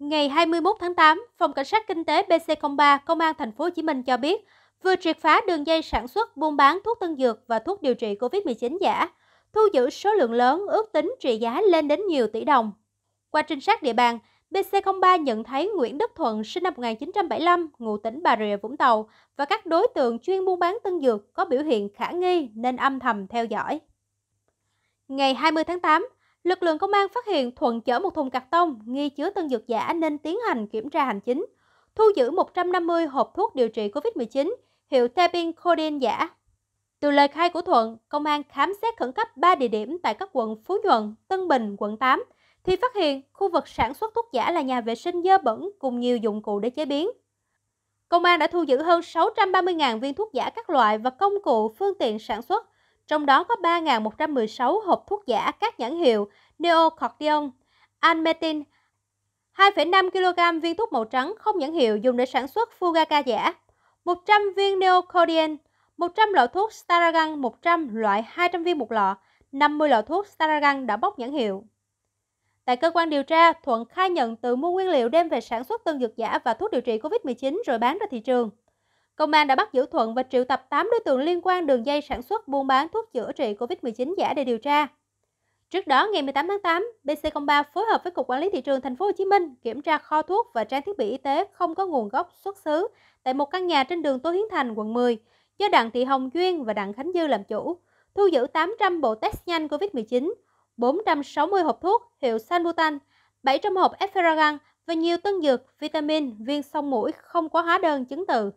Ngày 21 tháng 8, Phòng Cảnh sát Kinh tế BC03 Công an Thành phố Hồ Chí Minh cho biết vừa triệt phá đường dây sản xuất, buôn bán thuốc tân dược và thuốc điều trị COVID-19 giả, thu giữ số lượng lớn ước tính trị giá lên đến nhiều tỷ đồng. Qua trinh sát địa bàn, BC03 nhận thấy Nguyễn Đức Thuận sinh năm 1975, ngụ tỉnh Bà Rịa Vũng Tàu và các đối tượng chuyên buôn bán tân dược có biểu hiện khả nghi nên âm thầm theo dõi. Ngày 20 tháng 8, Lực lượng công an phát hiện Thuận chở một thùng cạc tông nghi chứa tân dược giả nên tiến hành kiểm tra hành chính, thu giữ 150 hộp thuốc điều trị COVID-19 hiệu Tepin Codeine giả. Từ lời khai của Thuận, công an khám xét khẩn cấp 3 địa điểm tại các quận Phú Nhuận, Tân Bình, quận 8 thì phát hiện khu vực sản xuất thuốc giả là nhà vệ sinh dơ bẩn cùng nhiều dụng cụ để chế biến. Công an đã thu giữ hơn 630.000 viên thuốc giả các loại và công cụ, phương tiện sản xuất trong đó có 3.116 hộp thuốc giả các nhãn hiệu Neocordion, Almetin, 2,5 kg viên thuốc màu trắng không nhãn hiệu dùng để sản xuất Fugaca giả, 100 viên Neocordion, 100 lọ thuốc Staragan 100 loại 200 viên một lọ, 50 lọ thuốc Staragan đã bóc nhãn hiệu. Tại cơ quan điều tra, Thuận khai nhận tự mua nguyên liệu đem về sản xuất tân dược giả và thuốc điều trị COVID-19 rồi bán ra thị trường. Công an đã bắt giữ Thuận và triệu tập 8 đối tượng liên quan đường dây sản xuất buôn bán thuốc chữa trị COVID-19 giả để điều tra. Trước đó, ngày 18 tháng 8, BC03 phối hợp với Cục Quản lý thị trường Thành phố Hồ Chí Minh kiểm tra kho thuốc và trang thiết bị y tế không có nguồn gốc xuất xứ tại một căn nhà trên đường Tô Hiến Thành, quận 10, do Đặng Thị Hồng Duyên và Đặng Khánh Dư làm chủ, thu giữ 800 bộ test nhanh COVID-19, 460 hộp thuốc hiệu Sanbutan, 700 hộp Eferagan và nhiều tân dược, vitamin, viên sông mũi không có hóa đơn chứng từ.